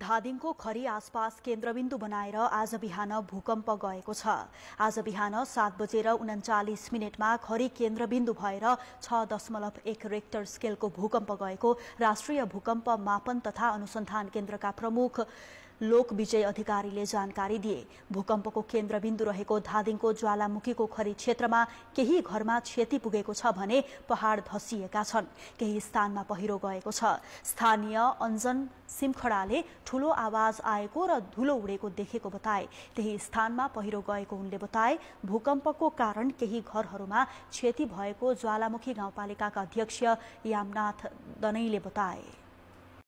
धादिङको खरी आसपास केन्द्रबिन्दु बनाएर आज बिहान भूकम्प गएको छ आज बिहान सात बजेर उन्चालिस मिनटमा खरी केन्द्रबिन्दु भएर छ दशमलव एक रेक्टर स्केलको भूकम्प गएको राष्ट्रिय भूकम्प मापन तथा अनुसन्धान केन्द्रका प्रमुख लोक विजय अधिकारीले जानकारी दिए भूकम्पको केन्द्रबिन्दु रहेको धादिङको ज्वालामुखीको खरी क्षेत्रमा केही घरमा क्षति पुगेको छ भने पहाड़ धसिएका छन् केही स्थानमा पहिरो गएको छ स्थानीय अञ्जन सिमखडाले ठूलो आवाज आएको र धुलो उडेको देखेको बताए त्यही स्थानमा पहिरो गएको उनले बताए भूकम्पको कारण केही घरहरूमा क्षति भएको ज्वालामुखी गाउँपालिकाका अध्यक्ष यामनाथ दनैले बताए